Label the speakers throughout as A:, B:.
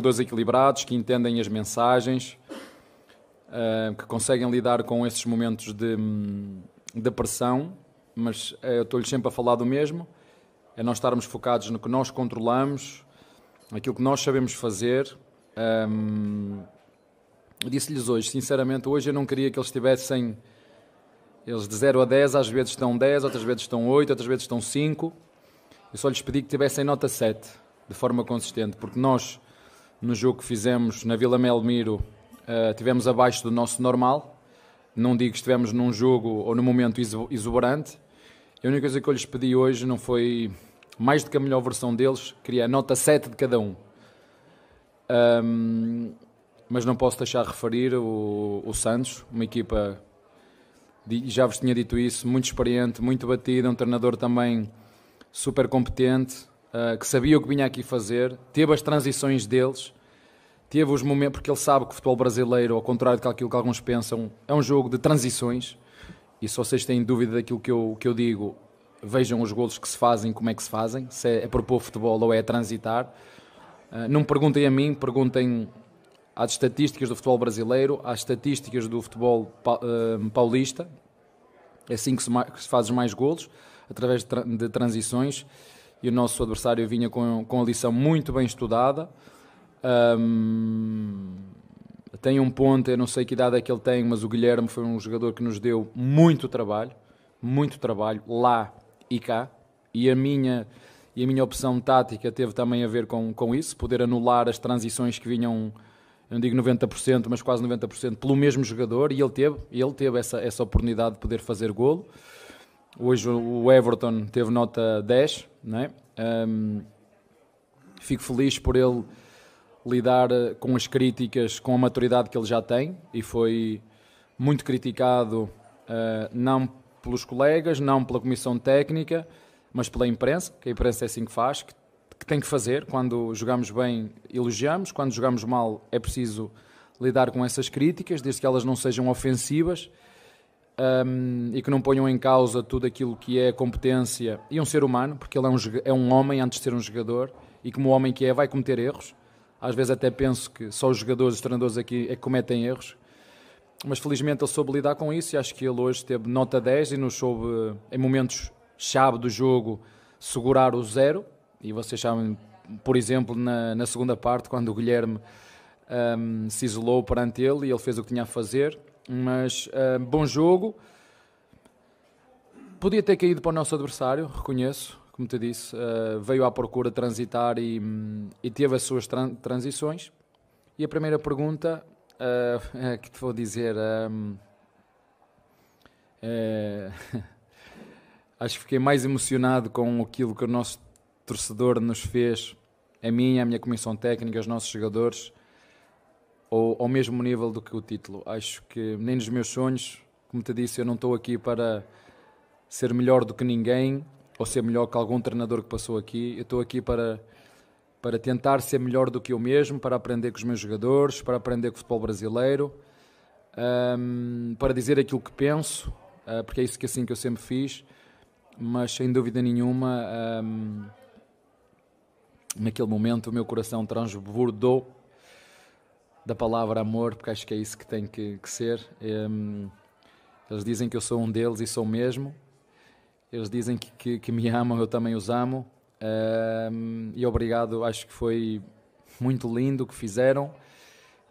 A: jogadores equilibrados, que entendem as mensagens, ah, que conseguem lidar com esses momentos de, hum, de pressão, mas eh, eu estou-lhes sempre a falar do mesmo, é nós estarmos focados no que nós controlamos, naquilo que nós sabemos fazer. Hum, disse-lhes hoje, sinceramente, hoje eu não queria que eles tivessem... Eles de 0 a 10, às vezes estão 10, outras vezes estão 8, outras vezes estão 5. Eu só lhes pedi que tivessem nota 7, de forma consistente, porque nós no jogo que fizemos na Vila Melmiro, uh, eh, tivemos abaixo do nosso normal. Não digo que estivemos num jogo ou num momento exuberante. A única coisa que eu lhes pedi hoje não foi mais do que a melhor versão deles, queria a nota 7 de cada um. um mas não posso deixar de referir o, o Santos, uma equipa, já vos tinha dito isso, muito experiente, muito batida, um treinador também super competente, uh, que sabia o que vinha aqui fazer, teve as transições deles, teve os momentos, porque ele sabe que o futebol brasileiro, ao contrário daquilo que alguns pensam, é um jogo de transições. E se vocês têm dúvida daquilo que eu, que eu digo, vejam os golos que se fazem, como é que se fazem, se é, é propor futebol ou é transitar. Ah, não perguntem a mim, perguntem às estatísticas do futebol brasileiro, às estatísticas do futebol ah, paulista. É assim que se, que se faz mais golos, através de, transições. E o nosso adversário vinha com, com a lição muito bem estudada. Um, tem um ponto, eu não sei que idade é que ele tem, mas o Guilherme foi um jogador que nos deu muito trabalho, muito trabalho, lá e cá. E a minha, e a minha opção tática teve também a ver com, com isso, poder anular as transições que vinham, não digo 90%, mas quase 90%, pelo mesmo jogador, e ele teve, ele teve essa, essa oportunidade de poder fazer golo. Hoje o Everton teve nota 10, não é? um, fico feliz por ele lidar eh, com as críticas com a maturidade que ele já tem e foi muito criticado eh, não pelos colegas, não pela comissão técnica, mas pela imprensa, que a imprensa é assim que faz, que, que tem que fazer. Quando jogamos bem, elogiamos, quando jogamos mal, é preciso lidar com essas críticas, desde que elas não sejam ofensivas um, ehm, e que não ponham em causa tudo aquilo que é competência e um ser humano, porque ele é um, é um homem antes de ser um jogador e, como homem que é, vai cometer erros. Às vezes até penso que só os jogadores, os treinadores aqui é que cometem erros. Mas felizmente ele soube lidar com isso e acho que ele hoje teve nota 10 e nos soube, eh, em momentos chave do jogo, segurar o zero. E vocês sabem, por exemplo, na, na segunda parte, quando o Guilherme um, ehm, se isolou perante ele e ele fez o que tinha a fazer. Mas um, ehm, bom jogo. Podia ter caído para o nosso adversário, reconheço como te disse, uh, veio à procura transitar e, hum, e teve as suas tran transições. E a primeira pergunta uh, que te vou dizer. Um, é, acho que fiquei mais emocionado com aquilo que o nosso torcedor nos fez, a mim, a minha comissão técnica, os nossos jogadores, ou ao mesmo nível do que o título. Acho que nem nos meus sonhos, como te disse, eu não estou aqui para ser melhor do que ninguém, ou ser melhor que algum treinador que passou aqui. Eu estou aqui para, para tentar ser melhor do que eu mesmo, para aprender com os meus jogadores, para aprender com o futebol brasileiro, um, para dizer aquilo que penso, uh, porque é isso que é assim que eu sempre fiz, mas sem dúvida nenhuma, um, naquele momento o meu coração transbordou da palavra amor, porque acho que é isso que tem que, que ser. Um, eles dizem que eu sou um deles e sou mesmo. Eles dizem que, que, que me amam, eu também os amo. e obrigado, acho que foi muito lindo o que fizeram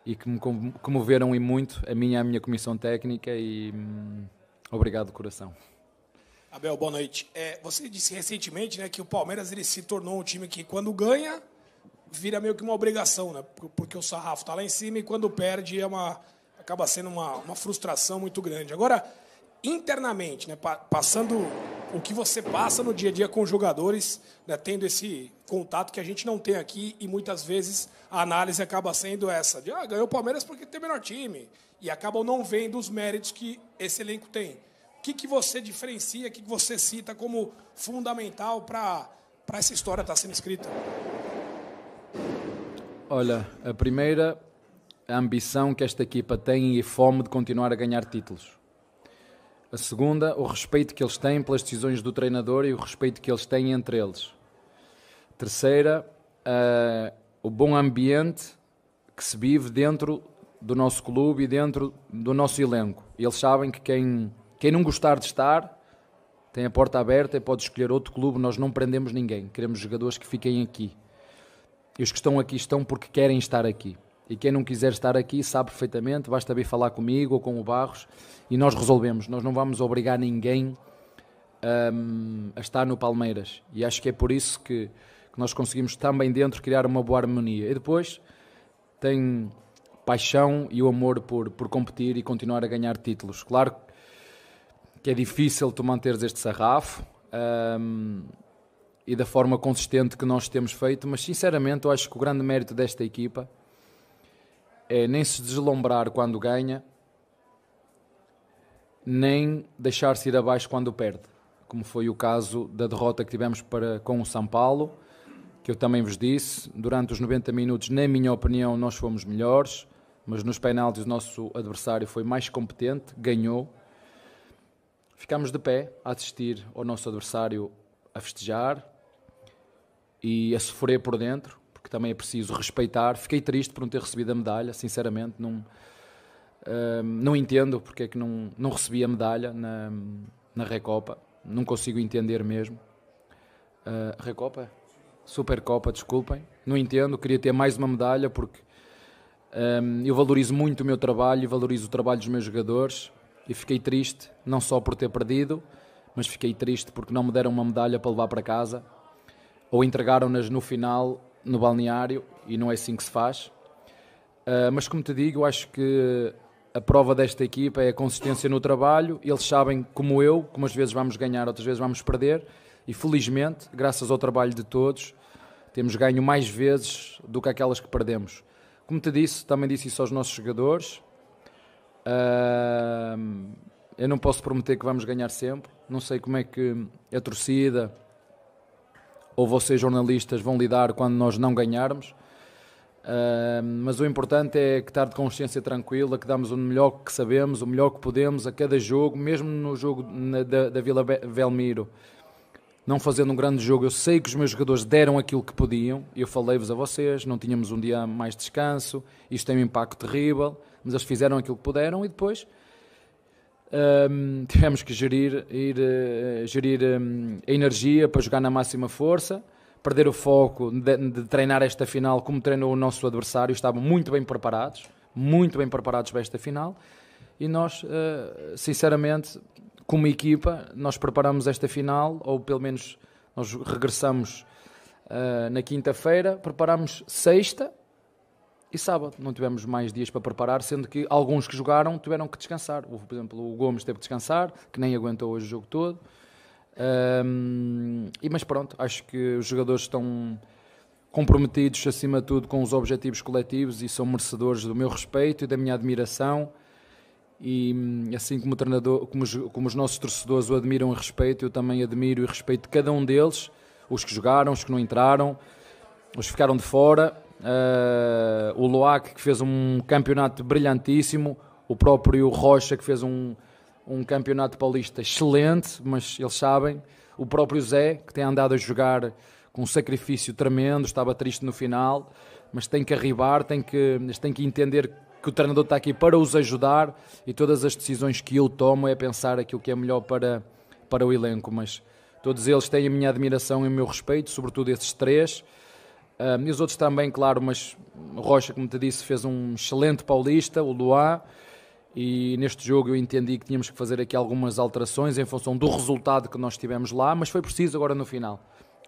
A: e que me comoveram e muito a minha é a minha comissão técnica e hum, obrigado coração. Abel, boa noite. É, você disse recentemente né, que o Palmeiras ele se tornou um time que quando ganha vira meio que uma obrigação, né? Porque o sarrafo está lá em cima e quando perde é uma acaba sendo uma, uma frustração muito grande. Agora internamente, né, passando o que você passa no dia a dia com os jogadores, né, tendo esse contato que a gente não tem aqui e muitas vezes a análise acaba sendo essa de ah, ganhou o Palmeiras porque tem o melhor time e acabam não vendo os méritos que esse elenco tem. O que, que você diferencia, o que, que você cita como fundamental para essa história estar tá sendo escrita? Olha, a primeira a ambição que esta equipa tem e fome de continuar a ganhar títulos. A segunda, o respeito que eles têm pelas decisões do treinador e o respeito que eles têm entre eles. Terceira, uh, o bom ambiente que se vive dentro do nosso clube e dentro do nosso elenco. Eles sabem que quem, quem não gostar de estar tem a porta aberta e pode escolher outro clube. Nós não prendemos ninguém. Queremos jogadores que fiquem aqui. E os que estão aqui estão porque querem estar aqui. E quem não quiser estar aqui sabe perfeitamente, basta vir falar comigo ou com o Barros e nós resolvemos. Nós não vamos obrigar ninguém um, a estar no Palmeiras. E acho que é por isso que, que nós conseguimos também dentro criar uma boa harmonia. E depois tem paixão e o amor por, por competir e continuar a ganhar títulos. Claro que é difícil tu manteres este sarrafo. Um, e da forma consistente que nós temos feito, mas sinceramente eu acho que o grande mérito desta equipa é nem se deslumbrar quando ganha, nem deixar-se ir abaixo quando perde, como foi o caso da derrota que tivemos para, com o São Paulo, que eu também vos disse, durante os 90 minutos, na minha opinião, nós fomos melhores, mas nos penaltis o nosso adversário foi mais competente, ganhou. Ficámos de pé a assistir ao nosso adversário a festejar e a sofrer por dentro, que também é preciso respeitar. Fiquei triste por não ter recebido a medalha, sinceramente, não, uh, não entendo porque é que não, não recebi a medalha na, na Recopa, não consigo entender mesmo. Uh, Recopa? Supercopa, desculpem, não entendo, queria ter mais uma medalha porque um, ehm, eu valorizo muito o meu trabalho e valorizo o trabalho dos meus jogadores e fiquei triste, não só por ter perdido, mas fiquei triste porque não me deram uma medalha para levar para casa ou entregaram-nas no final no balneário e não é assim que se faz. Uh, mas como te digo, acho que a prova desta equipa é a consistência no trabalho. Eles sabem, como eu, que umas vezes vamos ganhar, outras vezes vamos perder. E felizmente, graças ao trabalho de todos, temos ganho mais vezes do que aquelas que perdemos. Como te disse, também disse isso aos nossos jogadores. Uh, eu não posso prometer que vamos ganhar sempre. Não sei como é que a torcida, ou vocês jornalistas vão lidar quando nós não ganharmos. Uh, mas o importante é que estar de consciência tranquila, que damos o melhor que sabemos, o melhor que podemos a cada jogo, mesmo no jogo na, da, da, Vila Belmiro, não fazendo um grande jogo. Eu sei que os meus jogadores deram aquilo que podiam, eu falei-vos a vocês, não tínhamos um dia mais de descanso, isto tem um impacto terrível, mas eles fizeram aquilo que puderam e depois um, tivemos que gerir, ir, eh, gerir um, a energia para jogar na máxima força, perder o foco de, de, treinar esta final como treinou o nosso adversário. Estavam muito bem preparados, muito bem preparados para esta final. E nós, uh, sinceramente, como equipa, nós preparamos esta final, ou pelo menos nós regressamos uh, na quinta-feira, preparamos sexta e sábado. Não tivemos mais dias para preparar, sendo que alguns que jogaram tiveram que descansar. Por exemplo, o Gomes teve que descansar, que nem aguentou hoje o jogo todo. Um, e mas pronto, acho que os jogadores estão comprometidos acima de tudo com os objetivos coletivos e são merecedores do meu respeito e da minha admiração. E assim como, treinador, como, os, como os nossos torcedores o admiram e respeito eu também admiro e respeito cada um deles, os que jogaram, os que não entraram, os que ficaram de fora uh, o Loac, que fez um campeonato brilhantíssimo, o próprio Rocha, que fez um, um campeonato paulista excelente, mas eles sabem, o próprio Zé, que tem andado a jogar com um sacrifício tremendo, estava triste no final, mas tem que arribar, tem que, tem que entender que o treinador está aqui para os ajudar e todas as decisões que eu tomo é pensar aquilo que é melhor para, para o elenco, mas todos eles têm a minha admiração e o meu respeito, sobretudo esses três. Um, ah, e os outros também, claro, mas Rocha, como te disse, fez um excelente paulista, o Luar E neste jogo eu entendi que tínhamos que fazer aqui algumas alterações em função do resultado que nós tivemos lá, mas foi preciso agora no final.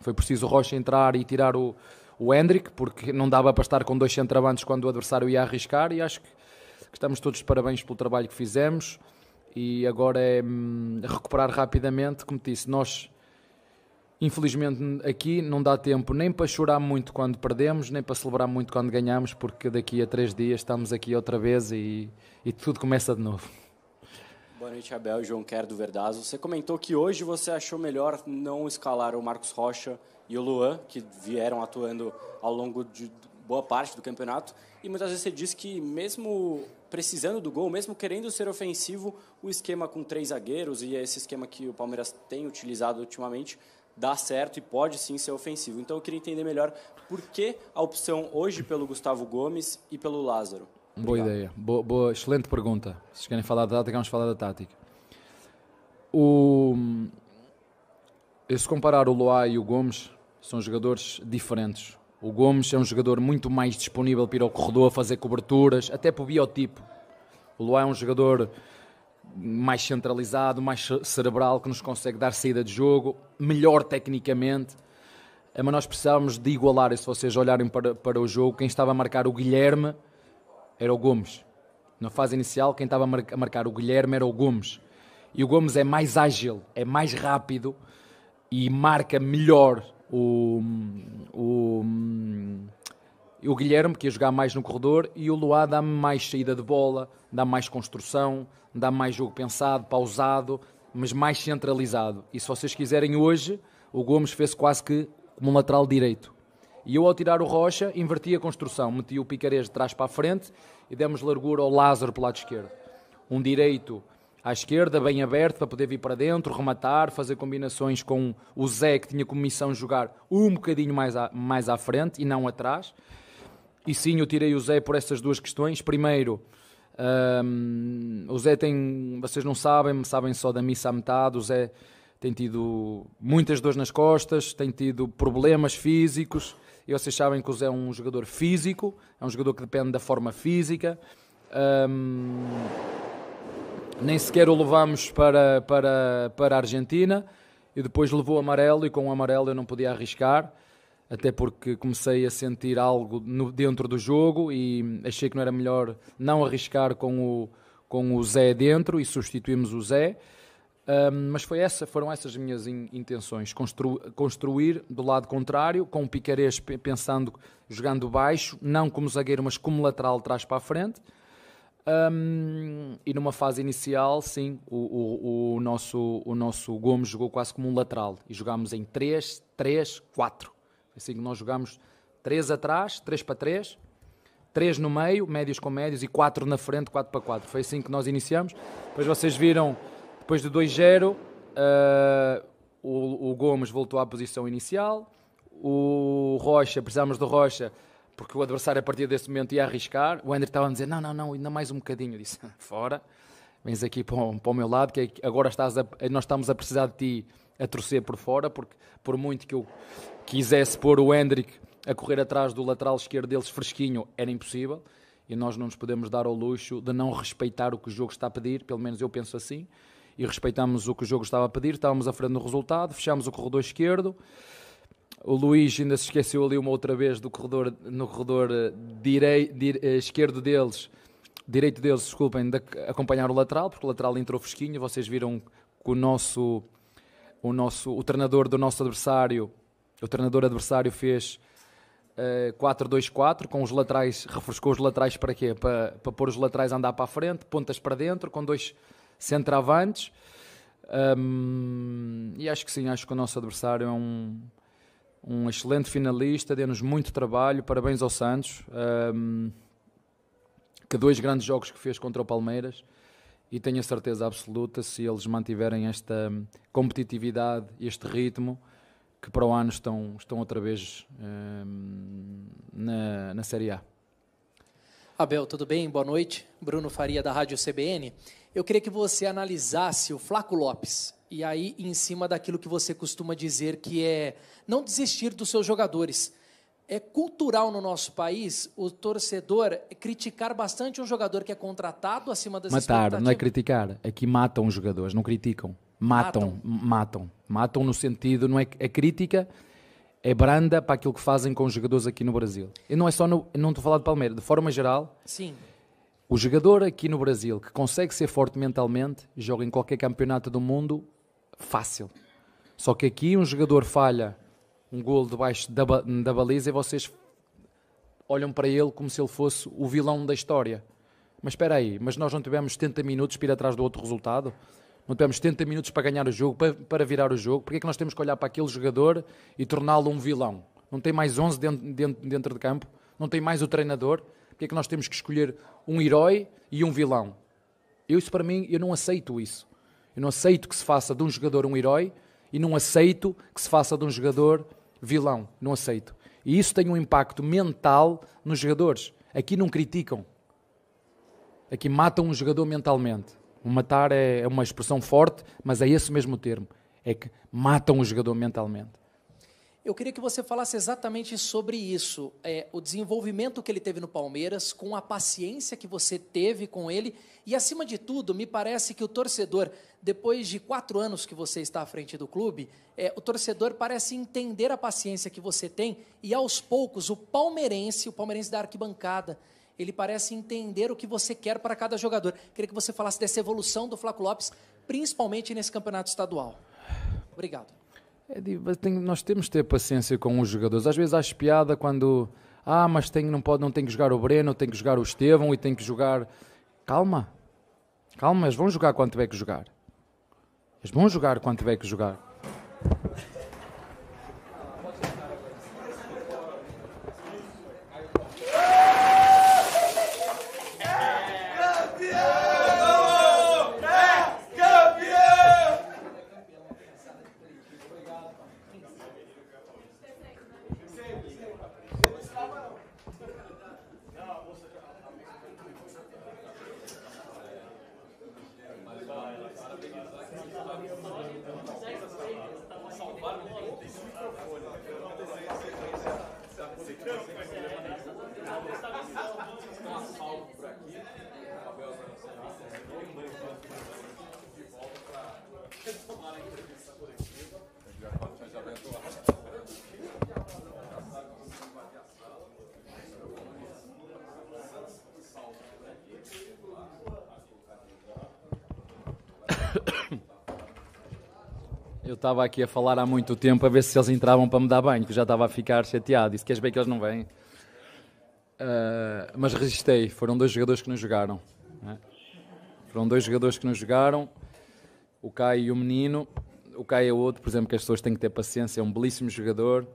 A: Foi preciso Rocha entrar e tirar o, o Hendrick, porque não dava para estar com dois centravantes quando o adversário ia arriscar. E acho que, que estamos todos de parabéns pelo trabalho que fizemos. E agora é hum, recuperar rapidamente, como te disse, nós Infelizmente aqui não dá tempo nem para chorar muito quando perdemos, nem para celebrar muito quando ganhamos, porque daqui a três dias estamos aqui outra vez e, e tudo começa de novo. Boa noite, Abel. João Quer do Verdazo. Você comentou que hoje você achou melhor não escalar o Marcos Rocha e o Luan, que vieram atuando ao longo de boa parte do campeonato. E muitas vezes você diz que, mesmo precisando do gol, mesmo querendo ser ofensivo, o esquema com três zagueiros e esse esquema que o Palmeiras tem utilizado ultimamente dá certo e pode sim ser ofensivo. Então eu queria entender melhor por que a opção hoje pelo Gustavo Gomes e pelo Lázaro. Obrigado. Boa ideia, boa, boa, excelente pergunta. Se querem falar da tática, vamos falar da tática. O... Se comparar o Loa e o Gomes, são jogadores diferentes. O Gomes é um jogador muito mais disponível para ir ao corredor, fazer coberturas, até para o biotipo. O Luá é um jogador mais centralizado, mais cerebral, que nos consegue dar saída de jogo, melhor tecnicamente. Eh, mas nós precisávamos de igualar, e se vocês olharem para, para o jogo, quem estava a marcar o Guilherme era o Gomes. Na fase inicial, quem estava a marcar o Guilherme era o Gomes. E o Gomes é mais ágil, é mais rápido e marca melhor o, o o Guilherme, que ia jogar mais no corredor, e o Luá dá-me mais saída de bola, dá mais construção, dá mais jogo pensado, pausado, mas mais centralizado. E se vocês quiserem hoje, o Gomes fez quase que como um lateral direito. E eu, ao tirar o Rocha, inverti a construção, meti o Picarejo de trás para a frente e demos largura ao Lázaro pelo lado esquerdo. Um direito à esquerda, bem aberto, para poder vir para dentro, rematar, fazer combinações com o Zé, que tinha como missão jogar um bocadinho mais à, mais à frente e não atrás. E sim, eu tirei o Zé por essas duas questões. Primeiro, um, o Zé tem, vocês não sabem, sabem só da missa à metade. O Zé tem tido muitas dores nas costas, tem tido problemas físicos. E vocês sabem que o Zé é um jogador físico, é um jogador que depende da forma física. Um, nem sequer o levamos para, para, para a Argentina e depois levou amarelo e com o amarelo eu não podia arriscar até porque comecei a sentir algo no, dentro do jogo e achei que não era melhor não arriscar com o, com o Zé dentro e substituímos o Zé. Um, mas foi essa, foram essas minhas in, intenções, constru, construir do lado contrário, com o Picarês pensando, jogando baixo, não como zagueiro, mas como lateral trás para a frente. Um, e numa fase inicial, sim, o, o, o, nosso, o nosso Gomes jogou quase como um lateral e jogámos em 3, 3, 4 é assim, que nós jogámos três atrás, três para três, três no meio, médios com médios, e quatro na frente, quatro para quatro. Foi assim que nós iniciamos. Depois vocês viram, depois do 2-0, uh, o, o Gomes voltou à posição inicial, o Rocha, precisámos do Rocha, porque o adversário a partir desse momento ia arriscar. O André estava a dizer: não, não, não, ainda mais um bocadinho. Eu disse: fora vens aqui para o, para o meu lado, é que agora estás a, nós estamos a precisar de ti a torcer por fora, porque por muito que eu quisesse pôr o Hendrick a correr atrás do lateral esquerdo deles fresquinho, era impossível. E nós não nos podemos dar ao luxo de não respeitar o que o jogo está a pedir, pelo menos eu penso assim. E respeitamos o que o jogo estava a pedir, estávamos à frente do resultado, fechamos o corredor esquerdo. O Luís ainda se esqueceu ali uma outra vez do corredor, no corredor direi, eh, dire, eh, esquerdo deles, direito deles, desculpem, de acompanhar o lateral, porque o lateral entrou fresquinho. Vocês viram que o nosso, o nosso, o treinador do nosso adversário, o treinador adversário fez uh, eh, 4-2-4 com os laterais, refrescou os laterais para quê? Para, para pôr os laterais a andar para a frente, pontas para dentro, com dois centravantes. Um, e acho que sim, acho que o nosso adversário é um, um excelente finalista, deu-nos muito trabalho. Parabéns ao Santos. Um, que dois grandes jogos que fez contra o Palmeiras e tenho a certeza absoluta se eles mantiverem esta hum, competitividade, este ritmo, que para o ano estão, estão outra vez hum, na, na Série A. Abel, tudo bem? Boa noite. Bruno Faria, da Rádio CBN. Eu queria que você analisasse o Flaco Lopes. E aí, em cima daquilo que você costuma dizer, que é não desistir dos seus jogadores é cultural no nosso país o torcedor criticar bastante um jogador que é contratado acima das Matar, não é criticar. Aqui é matam os jogadores, não criticam. Matam, matam, matam. Matam no sentido, não é, crítica é branda para aquilo que fazem com os jogadores aqui no Brasil. E não é só no, não estou a falar de Palmeiras, de forma geral. Sim. O jogador aqui no Brasil que consegue ser forte mentalmente joga em qualquer campeonato do mundo fácil. Só que aqui um jogador falha um golo debaixo da, da baliza e vocês olham para ele como se ele fosse o vilão da história. Mas espera aí, mas nós não tivemos 70 minutos para ir atrás do outro resultado? Não tivemos 70 minutos para ganhar o jogo, para, para virar o jogo? Porquê é que nós temos que olhar para aquele jogador e torná-lo um vilão? Não tem mais 11 dentro, dentro, dentro de campo? Não tem mais o treinador? Porquê é que nós temos que escolher um herói e um vilão? Eu, isso para mim, eu não aceito isso. Eu não aceito que se faça de um jogador um herói e não aceito que se faça de um jogador vilão, não aceito. E isso tem um impacto mental nos jogadores. Aqui não criticam. Aqui matam um jogador mentalmente. O matar é, é uma expressão forte, mas é esse mesmo termo. É que matam o jogador mentalmente. Eu queria que você falasse exatamente sobre isso, é, o desenvolvimento que ele teve no Palmeiras, com a paciência que você teve com ele e, acima de tudo, me parece que o torcedor, depois de quatro anos que você está à frente do clube, é, o torcedor parece entender a paciência que você tem e, aos poucos, o palmeirense, o palmeirense da arquibancada, ele parece entender o que você quer para cada jogador. Queria que você falasse dessa evolução do Flaco Lopes, principalmente nesse campeonato estadual. Obrigado. É nós temos de ter paciência com os jogadores. Às vezes há piada quando. Ah, mas tem, não, pode, não tem que jogar o Breno, tem que jogar o Estevão e tem que jogar. Calma. Calma, eles vão jogar quando tiver é que jogar. Eles vão jogar quando tiver é que jogar. estava aqui a falar há muito tempo a ver se eles entravam para me dar banho, que já estava a ficar chateado. Disse: Queres bem que eles não vêm? Uh, mas resistei. Foram dois jogadores que não jogaram. Né? Foram dois jogadores que não jogaram. O Caio e o menino. O Caio é outro, por exemplo, que as pessoas têm que ter paciência. É um belíssimo jogador.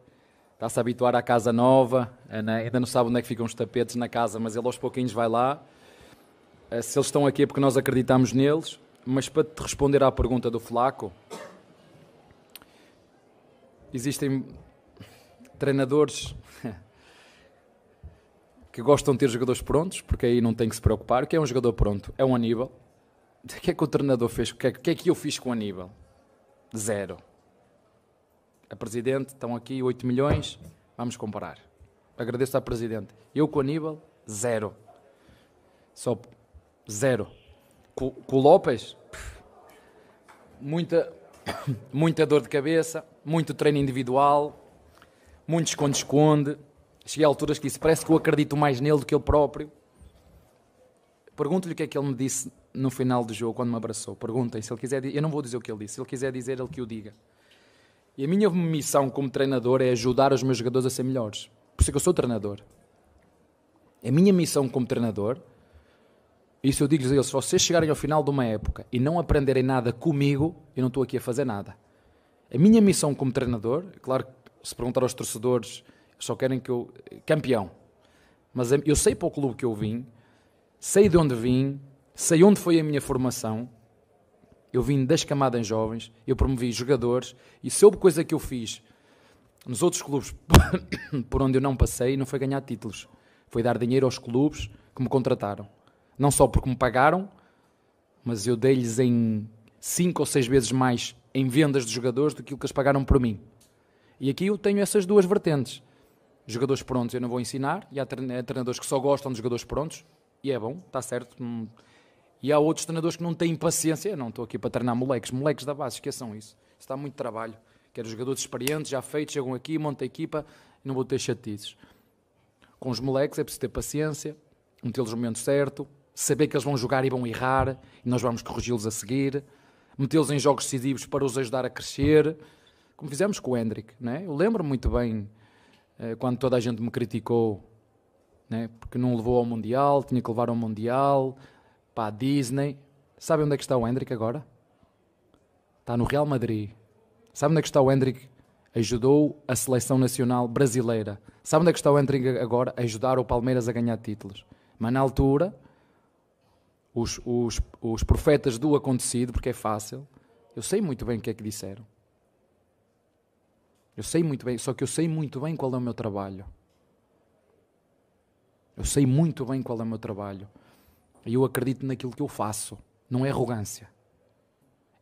A: Está-se a habituar à casa nova. Eh, né? Ainda não sabe onde é que ficam os tapetes na casa, mas ele aos pouquinhos vai lá. Uh, se eles estão aqui é porque nós acreditamos neles mas para te responder à pergunta do Flaco, existem treinadores que gostam de ter jogadores prontos, porque aí não tem que se preocupar. O que é um jogador pronto? É um Aníbal. O que é que o treinador fez? O que é, que, é eu fiz com o Aníbal? Zero. A Presidente, estão aqui 8 milhões, vamos comparar. Agradeço à Presidente. Eu com o Aníbal, zero. Só zero. Com, com o Lopes, muita, muita dor de cabeça muito treino individual, muito esconde-esconde. Cheguei a alturas que disse: parece que eu acredito mais nele do que ele próprio. Pergunto-lhe o que é que ele me disse no final do jogo, quando me abraçou. Perguntem, se ele quiser. Eu não vou dizer o que ele disse. Se ele quiser dizer, ele que o diga. E a minha missão como treinador é ajudar os meus jogadores a ser melhores. Por isso é que eu sou treinador. A minha missão como treinador, isso eu digo-lhes a eles: se vocês chegarem ao final de uma época e não aprenderem nada comigo, eu não estou aqui a fazer nada. A minha missão como treinador, é claro que se perguntar aos torcedores, só querem que eu. campeão. Mas eu sei para o clube que eu vim, sei de onde vim, sei onde foi a minha formação. Eu vim das camadas jovens, eu promovi jogadores e se houve coisa que eu fiz nos outros clubes por onde eu não passei, não foi ganhar títulos. Foi dar dinheiro aos clubes que me contrataram. Não só porque me pagaram, mas eu dei-lhes em cinco ou seis vezes mais em vendas de jogadores do que eles pagaram por mim. E aqui eu tenho essas duas vertentes. Jogadores prontos eu não vou ensinar, e há treinadores que só gostam de jogadores prontos, e é bom, está certo. Hum. E há outros treinadores que não têm paciência, eu não estou aqui para treinar moleques, moleques da base, esqueçam isso. Isso muito trabalho. Quero jogadores experientes, já feitos, chegam aqui, montam a equipa, não vou ter chatices. Com os moleques é preciso ter paciência, metê-los no momento certo, saber que eles vão jogar e vão errar, e nós vamos corrigi-los a seguir metê-los em jogos decisivos para os ajudar a crescer, como fizemos com o Hendrick. Né? Eu lembro muito bem eh, quando toda a gente me criticou, né? porque não levou ao Mundial, tinha que levar ao Mundial, para a Disney. Sabe onde é que está o Hendrick agora? Está no Real Madrid. Sabe onde é que está o Hendrick? Ajudou a seleção nacional brasileira. Sabe onde é que está o Hendrick agora? A ajudar o Palmeiras a ganhar títulos. Mas na altura, os, os, os profetas do acontecido, porque é fácil. Eu sei muito bem o que é que disseram. Eu sei muito bem, só que eu sei muito bem qual é o meu trabalho. Eu sei muito bem qual é o meu trabalho. E eu acredito naquilo que eu faço. Não é arrogância.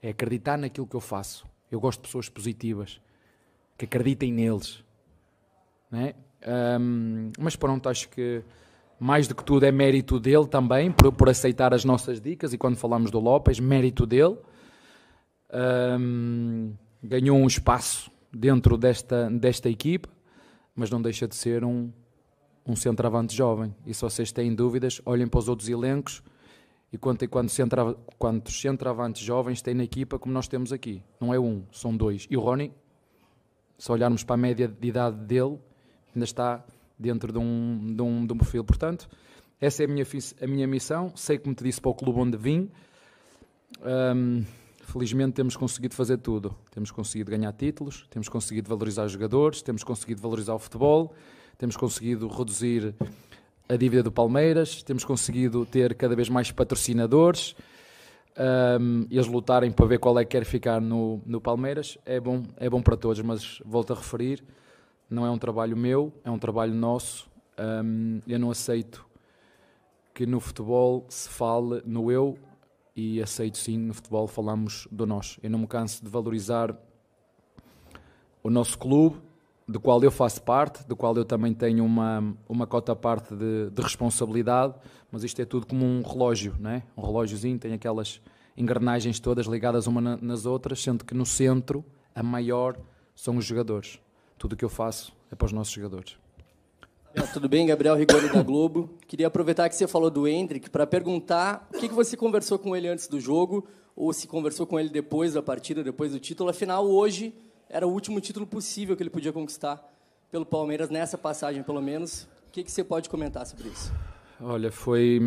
A: É acreditar naquilo que eu faço. Eu gosto de pessoas positivas, que acreditem neles. Né? Um, mas pronto, acho que mais do que tudo é mérito dele também, por, por aceitar as nossas dicas. E quando falamos do López, mérito dele. Um, ganhou um espaço dentro desta, desta equipa, mas não deixa de ser um, um centroavante jovem. E se vocês têm dúvidas, olhem para os outros elencos e contem quantos, centra, quantos centroavantes jovens têm na equipa como nós temos aqui. Não é um, são dois. E o Rony, se olharmos para a média de idade dele, ainda está dentro de um, de um, de um perfil. Portanto, essa é a minha, a minha missão. Sei, como te disse, para o clube onde vim. Um, felizmente temos conseguido fazer tudo. Temos conseguido ganhar títulos, temos conseguido valorizar os jogadores, temos conseguido valorizar o futebol, temos conseguido reduzir a dívida do Palmeiras, temos conseguido ter cada vez mais patrocinadores. Um, eles lutarem para ver qual é que quer ficar no, no Palmeiras é bom, é bom para todos, mas volto a referir não é um trabalho meu, é um trabalho nosso. Um, eu não aceito que no futebol se fale no eu e aceito sim, no futebol falamos do nós. Eu não me canso de valorizar o nosso clube, do qual eu faço parte, do qual eu também tenho uma, uma cota parte de, de responsabilidade, mas isto é tudo como um relógio, né? um relógiozinho, tem aquelas engrenagens todas ligadas uma nas outras, sendo que no centro, a maior, são os jogadores. Tudo o que eu faço é para os nossos jogadores. Tudo bem, Gabriel Rigoni da Globo. Queria aproveitar que você falou do Hendrick para perguntar o que você conversou com ele antes do jogo ou se conversou com ele depois da partida, depois do título. Afinal, hoje era o último título possível que ele podia conquistar pelo Palmeiras, nessa passagem pelo menos. O que você pode comentar sobre isso? Olha, foi,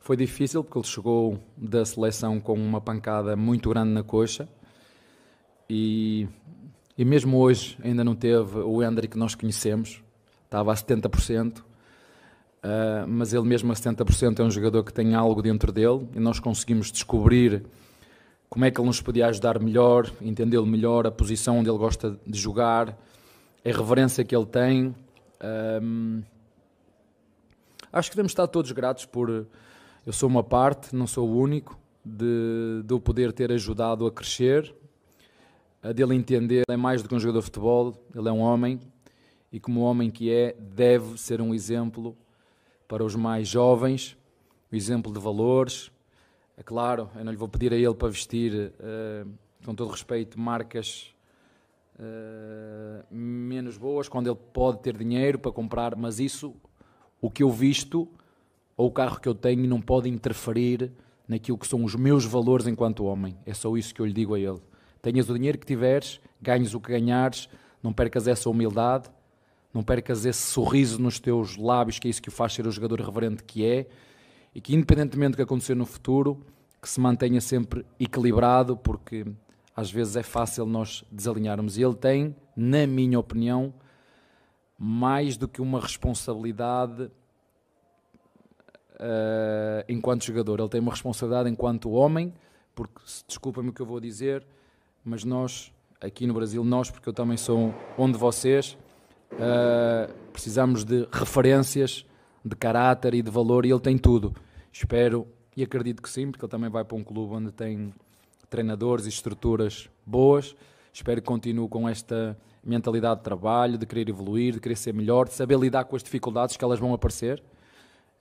A: foi difícil porque ele chegou da seleção com uma pancada muito grande na coxa e e mesmo hoje ainda não teve o Hendry que nós conhecemos, estava a 70%, uh, ah, mas ele mesmo a 70% é um jogador que tem algo dentro dele e nós conseguimos descobrir como é que ele nos podia ajudar melhor, entendê-lo melhor, a posição onde ele gosta de jogar, a reverência que ele tem. Um, ah, acho que devemos estar todos gratos por. Eu sou uma parte, não sou o único, de, de o poder ter ajudado a crescer a dele entender, ele é mais do que um jogador de futebol, ele é um homem e como homem que é, deve ser um exemplo para os mais jovens, um exemplo de valores. É claro, eu não lhe vou pedir a ele para vestir, uh, com todo respeito, marcas uh, menos boas, quando ele pode ter dinheiro para comprar, mas isso, o que eu visto ou o carro que eu tenho, não pode interferir naquilo que são os meus valores enquanto homem. É só isso que eu lhe digo a ele. Tenhas o dinheiro que tiveres, ganhes o que ganhares, não percas essa humildade, não percas esse sorriso nos teus lábios, que é isso que o faz ser o jogador reverente que é, e que independentemente do que acontecer no futuro, que se mantenha sempre equilibrado, porque às vezes é fácil nós desalinharmos. E ele tem, na minha opinião, mais do que uma responsabilidade uh, enquanto jogador. Ele tem uma responsabilidade enquanto homem, porque, desculpa-me o que eu vou dizer, mas nós, aqui no Brasil, nós, porque eu também sou um de vocês, uh, precisamos de referências de caráter e de valor e ele tem tudo. Espero e acredito que sim, porque ele também vai para um clube onde tem treinadores e estruturas boas. Espero que continue com esta mentalidade de trabalho, de querer evoluir, de querer ser melhor, de saber lidar com as dificuldades que elas vão aparecer,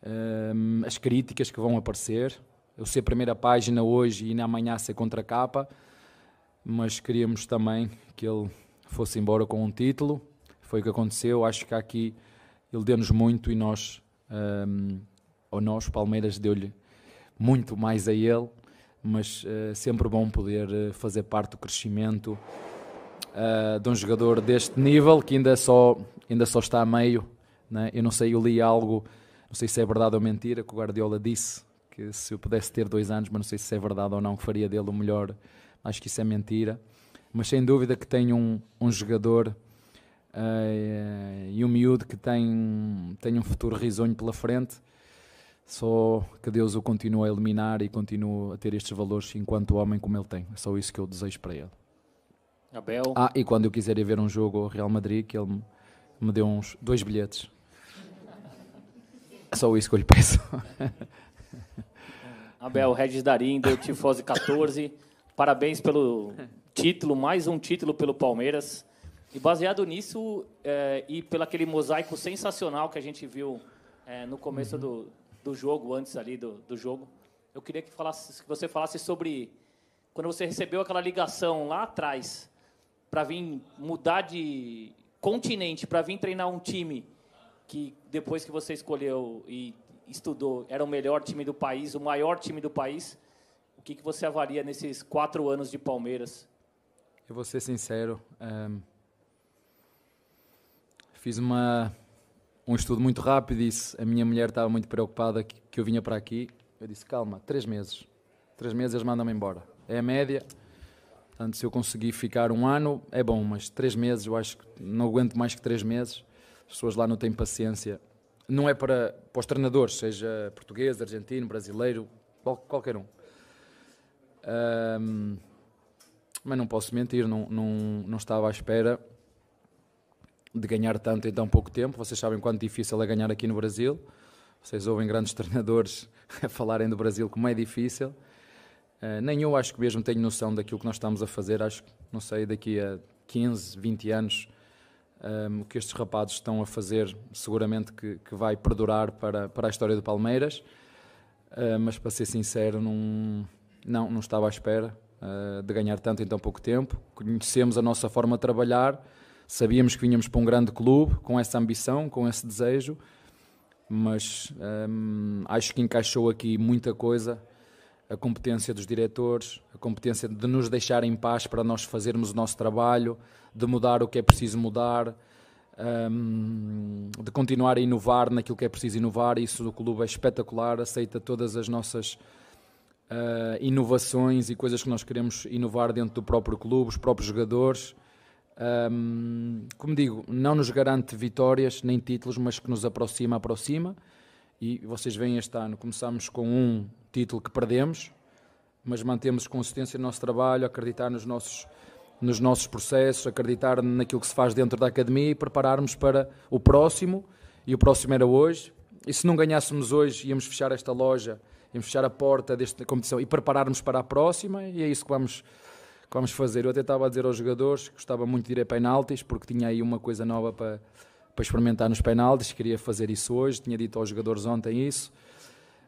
A: eh, as críticas que vão aparecer. Eu ser primeira página hoje e na manhã ser contra capa mas queríamos também que ele fosse embora com um título. Foi o que aconteceu. Acho que aqui ele deu-nos muito e nós, um, ehm, ou nós, Palmeiras, deu-lhe muito mais a ele. Mas uh, sempre bom poder eh, fazer parte do crescimento uh, de um jogador deste nível que ainda só, ainda só está a meio. Né? Eu não sei, eu li algo, não sei se é verdade ou mentira, que o Guardiola disse que se eu pudesse ter dois anos, mas não sei se é verdade ou não, que faria dele o melhor acho que isso é mentira. Mas sem dúvida que tem um, um jogador uh, e um miúdo que tem, tem um futuro risonho pela frente. Só que Deus o continue a eliminar e continue a ter estes valores enquanto homem como ele tem. É só isso que eu desejo para ele. Abel. Ah, e quando eu quiser ir ver um jogo ao Real Madrid, que ele me, deu uns dois bilhetes. É só isso que eu lhe peço. Abel Regis deu Tifose 14. Parabéns pelo título, mais um título pelo Palmeiras. E baseado nisso é, e pelo aquele mosaico sensacional que a gente viu é, no começo uhum. do, do jogo, antes ali do, do jogo, eu queria que, falasse, que você falasse sobre quando você recebeu aquela ligação lá atrás para vir mudar de continente, para vir treinar um time que depois que você escolheu e estudou era o melhor time do país, o maior time do país o que, que você avalia nesses quatro anos de Palmeiras? Eu vou ser sincero. Ehm, fiz uma, um estudo muito rápido e disse, a minha mulher estava muito preocupada que, que eu vinha para aqui. Eu disse, calma, três meses. Três meses eles mandam-me embora. É a média. Portanto, se eu conseguir ficar um ano, é bom, mas três meses, eu acho que não aguento mais que três meses. As pessoas lá não têm paciência. Não é para, para os treinadores, seja português, argentino, brasileiro, qual, qualquer um. Um, mas não posso mentir, não, não, não estava à espera de ganhar tanto em tão pouco tempo. Vocês sabem quanto difícil é ganhar aqui no Brasil. Vocês ouvem grandes treinadores a falarem do Brasil como é difícil. Uh, nem eu acho que mesmo tenho noção daquilo que nós estamos a fazer. Acho que, não sei, daqui a 15, 20 anos, um, o que estes rapazes estão a fazer seguramente que, que vai perdurar para, para a história do Palmeiras. Uh, mas, para ser sincero, não não, não estava à espera uh, de ganhar tanto em tão pouco tempo. Conhecemos a nossa forma de trabalhar, sabíamos que vinhamos para um grande clube com essa ambição, com esse desejo, mas um, ehm, acho que encaixou aqui muita coisa. A competência dos diretores, a competência de nos deixar em paz para nós fazermos o nosso trabalho, de mudar o que é preciso mudar, um, ehm, de continuar a inovar naquilo que é preciso inovar. Isso do clube é espetacular, aceita todas as nossas uh, inovações e coisas que nós queremos inovar dentro do próprio clube, os próprios jogadores. Um, ehm, como digo, não nos garante vitórias nem títulos, mas que nos aproxima, aproxima. E vocês veem este ano, Começamos com um título que perdemos, mas mantemos consistência no nosso trabalho, acreditar nos nossos, nos nossos processos, acreditar naquilo que se faz dentro da academia e prepararmos para o próximo. E o próximo era hoje. E se não ganhássemos hoje, íamos fechar esta loja Íamos fechar a porta desta competição e prepararmos para a próxima, e é isso que vamos, que vamos fazer. Eu até estava a dizer aos jogadores que gostava muito de ir a penaltis, porque tinha aí uma coisa nova para, para experimentar nos penaltis, queria fazer isso hoje, tinha dito aos jogadores ontem isso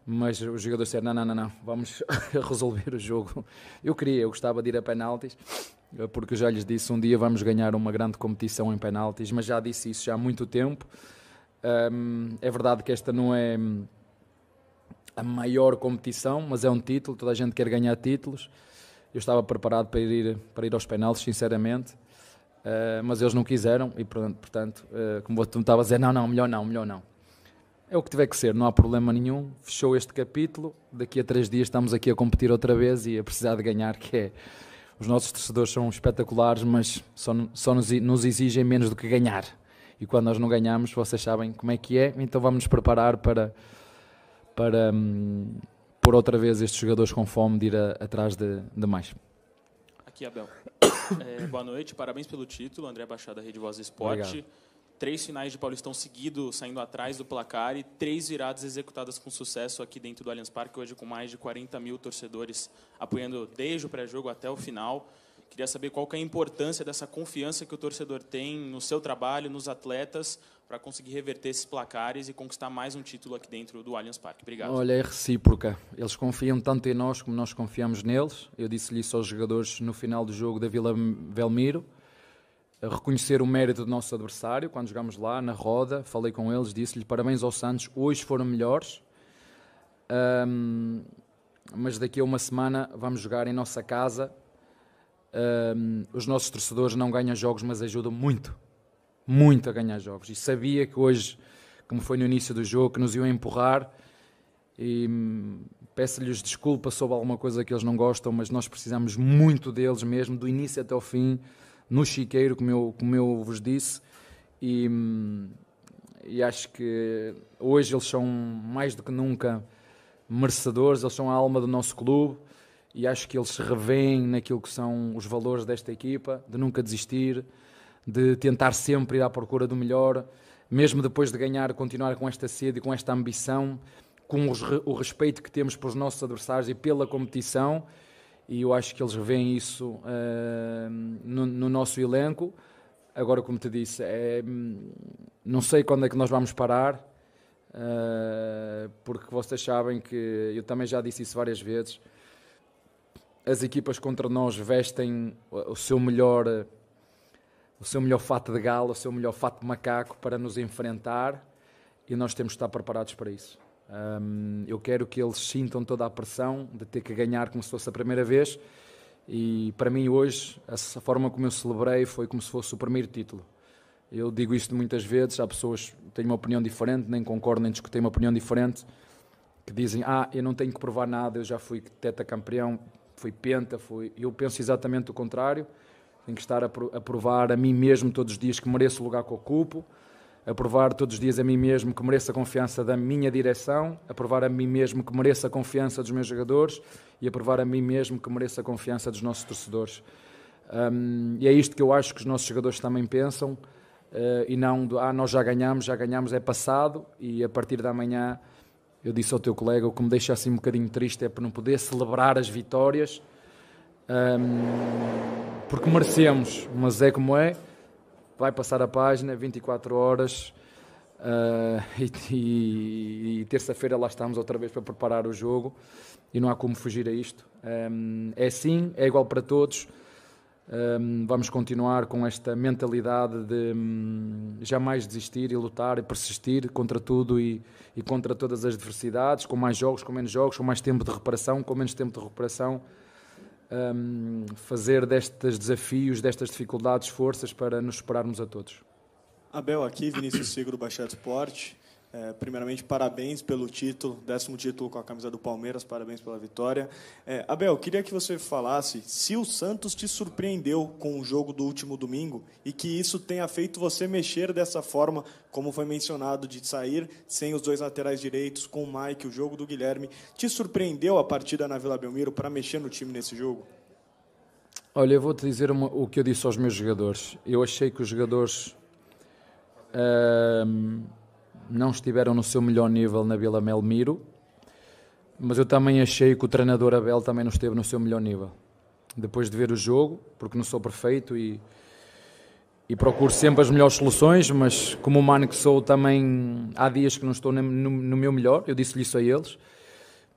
A: mas os jogadores disseram: não, não, não, não, vamos resolver o jogo. Eu queria, eu gostava de ir a penaltis, porque já lhes disse: um dia vamos ganhar uma grande competição em penaltis, mas já disse isso já há muito tempo. Hum, é verdade que esta não é a maior competição, mas é um título, toda a gente quer ganhar títulos. Eu estava preparado para ir, para ir aos penaltis, sinceramente, uh, mas eles não quiseram e, portanto, uh, como tu me estava a dizer, não, não, melhor não, melhor não. É o que tiver que ser, não há problema nenhum. Fechou este capítulo, daqui a três dias estamos aqui a competir outra vez e a precisar de ganhar, que é... Os nossos torcedores são espetaculares, mas só, só nos, nos exigem menos do que ganhar. E quando nós não ganhamos, vocês sabem como é que é, então vamos nos preparar para para um, pôr outra vez estes jogadores com fome de ir a, atrás de, de mais. Aqui, Abel. É, boa noite, parabéns pelo título, André Baixada, Rede Voz Esporte. Obrigado. Três finais de Paulistão seguidos, saindo atrás do placar e três viradas executadas com sucesso aqui dentro do Allianz Parque, hoje com mais de 40 mil torcedores apoiando desde o pré-jogo até o final. Queria saber qual que é a importância dessa confiança que o torcedor tem no seu trabalho, nos atletas, para conseguir reverter esses placares e conquistar mais um título aqui dentro do Allianz Parque. Obrigado. Olha, é recíproca. Eles confiam tanto em nós como nós confiamos neles. Eu disse-lhe isso aos jogadores no final do jogo da Vila Velmiro, A reconhecer o mérito do nosso adversário quando jogámos lá na roda. Falei com eles, disse-lhe parabéns ao Santos, hoje foram melhores. Um, mas daqui a uma semana vamos jogar em nossa casa um, os nossos torcedores não ganham jogos, mas ajudam muito, muito a ganhar jogos. E sabia que hoje, como foi no início do jogo, que nos iam empurrar. E hum, peço-lhes desculpa sobre alguma coisa que eles não gostam, mas nós precisamos muito deles mesmo, do início até o fim, no chiqueiro, como eu, como eu vos disse. E, hum, e acho que hoje eles são mais do que nunca merecedores, eles são a alma do nosso clube e acho que eles se revêem naquilo que são os valores desta equipa, de nunca desistir, de tentar sempre ir à procura do melhor, mesmo depois de ganhar, continuar com esta sede e com esta ambição, com o respeito que temos pelos nossos adversários e pela competição, e eu acho que eles revêem isso uh, no, no, nosso elenco. Agora, como te disse, é, não sei quando é que nós vamos parar, uh, porque vocês sabem que eu também já disse isso várias vezes as equipas contra nós vestem o seu melhor o seu melhor fato de gala, o seu melhor fato de macaco para nos enfrentar e nós temos de estar preparados para isso. Um, eu quero que eles sintam toda a pressão de ter que ganhar como se fosse a primeira vez e para mim hoje a forma como eu celebrei foi como se fosse o primeiro título. Eu digo isso muitas vezes, há pessoas que têm uma opinião diferente, nem concordam, nem discutem uma opinião diferente, que dizem, ah, eu não tenho que provar nada, eu já fui teta campeão, foi penta, foi. Eu penso exatamente o contrário. Tenho que estar a, provar a mim mesmo todos os dias que mereço o lugar que ocupo, a provar todos os dias a mim mesmo que mereço a confiança da minha direção, a provar a mim mesmo que mereço a confiança dos meus jogadores e a provar a mim mesmo que mereço a confiança dos nossos torcedores. Um, e é isto que eu acho que os nossos jogadores também pensam uh, e não do, ah, nós já ganhamos, já ganhamos, é passado e a partir da manhã eu disse ao teu colega, o que me deixa assim um bocadinho triste é por não poder celebrar as vitórias, um, porque merecemos, mas é como é, vai passar a página, 24 horas, uh, e, e, e terça-feira lá estamos outra vez para preparar o jogo, e não há como fugir a isto. Um, é assim, é igual para todos, vamos continuar com esta mentalidade de hum, jamais desistir e lutar e persistir contra tudo e, e contra todas as adversidades, com mais jogos, com menos jogos, com mais tempo de reparação, com menos tempo de recuperação. Um, fazer destes desafios, destas dificuldades, forças para nos superarmos a todos. Abel aqui, Vinícius Seguro, Baixado Esporte. É, primeiramente, parabéns pelo título, décimo título com a camisa do Palmeiras, parabéns pela vitória. É, Abel, queria que você falasse se o Santos te surpreendeu com o jogo do último domingo e que isso tenha feito você mexer dessa forma, como foi mencionado, de sair sem os dois laterais direitos, com o Mike, o jogo do Guilherme. Te surpreendeu a partida na Vila Belmiro para mexer no time nesse jogo? Olha, eu vou-te dizer uma, o que eu disse aos meus jogadores. Eu achei que os jogadores. Uh não estiveram no seu melhor nível na Vila Melmiro, mas eu também achei que o treinador Abel também não esteve no seu melhor nível. Depois de ver o jogo, porque não sou perfeito e, e procuro sempre as melhores soluções, mas como humano que sou, também há dias que não estou no, no, meu melhor. Eu disse-lhe isso a eles.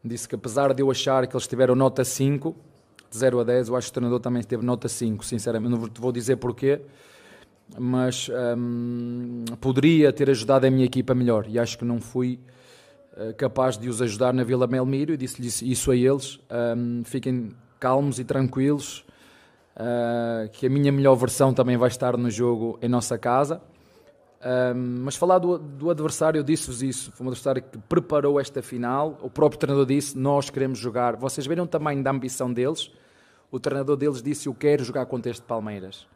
A: Disse que apesar de eu achar que eles tiveram nota 5, de 0 a 10, eu acho que o treinador também teve nota 5, sinceramente. Não vou dizer porquê mas um, poderia ter ajudado a minha equipa melhor e acho que não fui eh, capaz de os ajudar na Vila Belmiro e disse-lhes isso a eles um, fiquem calmos e tranquilos uh, que a minha melhor versão também vai estar no jogo em nossa casa um, mas falar do, do adversário, eu disse-vos isso. Foi um adversário que preparou esta final. O próprio treinador disse: Nós queremos jogar. Vocês viram o tamanho da ambição deles? O treinador deles disse: Eu quero jogar contra este Palmeiras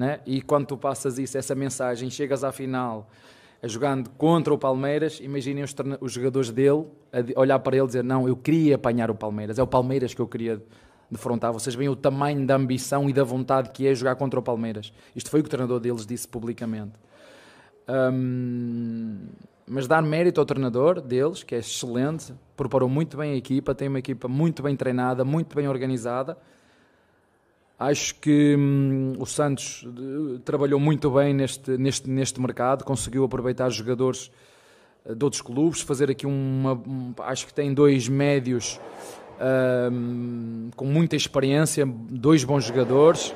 A: né? e quando tu passas isso, essa mensagem, chegas à final a eh, jogando contra o Palmeiras, imaginem os, os jogadores dele a olhar para ele e dizer: Não, eu queria apanhar o Palmeiras, é o Palmeiras que eu queria defrontar. Vocês veem o tamanho da ambição e da vontade que é jogar contra o Palmeiras. Isto foi o que o treinador deles disse publicamente. Um, mas dar mérito ao treinador deles, que é excelente, preparou muito bem a equipa, tem uma equipa muito bem treinada, muito bem organizada. Acho que hum, o Santos eh, trabalhou muito bem neste, neste, neste mercado, conseguiu aproveitar jogadores eh, de outros clubes, fazer aqui uma. Acho que tem dois médios hum, com muita experiência, dois bons jogadores,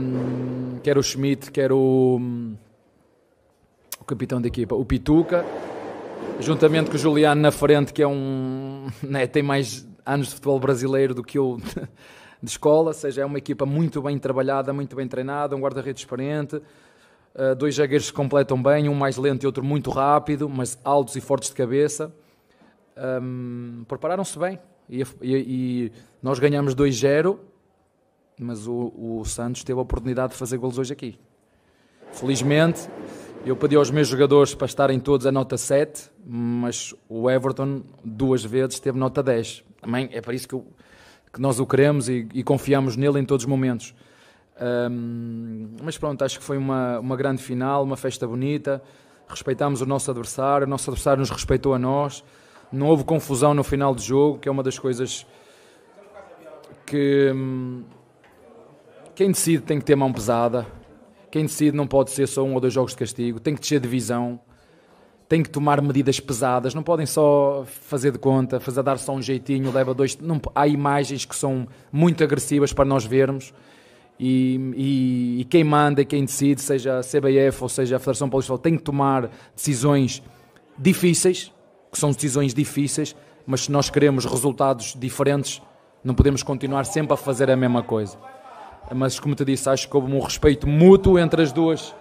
A: hum, quer o Schmidt, quer o, hum, o capitão da equipa, o Pituca, juntamente com o Juliano na frente, que é um. Né, tem mais anos de futebol brasileiro do que eu. de escola, ou seja, é uma equipa muito bem trabalhada, muito bem treinada, um guarda-redes experiente, eh, dois zagueiros que completam bem, um mais lento e outro muito rápido, mas altos e fortes de cabeça. Um, Prepararam-se bem e, e, e, nós ganhamos 2-0, mas o, o Santos teve a oportunidade de fazer golos hoje aqui. Felizmente, eu pedi aos meus jogadores para estarem todos a nota 7, mas o Everton duas vezes teve nota 10. Também é para isso que eu que nós o queremos e, e confiamos nele em todos os momentos. Um, mas pronto, acho que foi uma, uma grande final, uma festa bonita. Respeitámos o nosso adversário, o nosso adversário nos respeitou a nós. Não houve confusão no final do jogo, que é uma das coisas que um, quem decide tem que ter mão pesada. Quem decide não pode ser só um ou dois jogos de castigo, tem que descer divisão têm que tomar medidas pesadas, não podem só fazer de conta, fazer dar só um jeitinho, leva dois. Não, há imagens que são muito agressivas para nós vermos. E, e, e quem manda e quem decide, seja a CBF ou seja a Federação Paulista, tem que tomar decisões difíceis, que são decisões difíceis, mas se nós queremos resultados diferentes, não podemos continuar sempre a fazer a mesma coisa. Mas como te disse, acho que houve um respeito mútuo entre as duas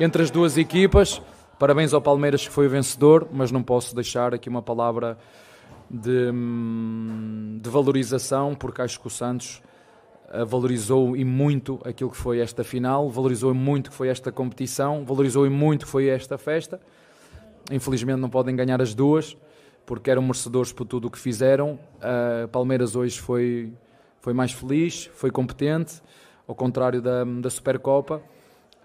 A: entre as duas equipas Parabéns ao Palmeiras que foi o vencedor, mas não posso deixar aqui uma palavra de, de valorização, porque acho que o Santos eh, valorizou e muito aquilo que foi esta final, valorizou e muito que foi esta competição, valorizou e muito que foi esta festa. Infelizmente não podem ganhar as duas, porque eram merecedores por tudo o que fizeram. Eh, Palmeiras hoje foi, foi mais feliz, foi competente, ao contrário da, da Supercopa.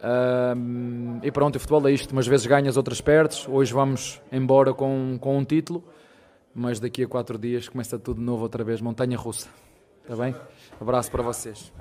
A: Um, e pronto, o futebol é isto. Umas vezes ganhas, outras perdes. Hoje vamos embora com, com um título, mas daqui a quatro dias começa tudo de novo outra vez. Montanha russa. Está bem? Abraço para vocês.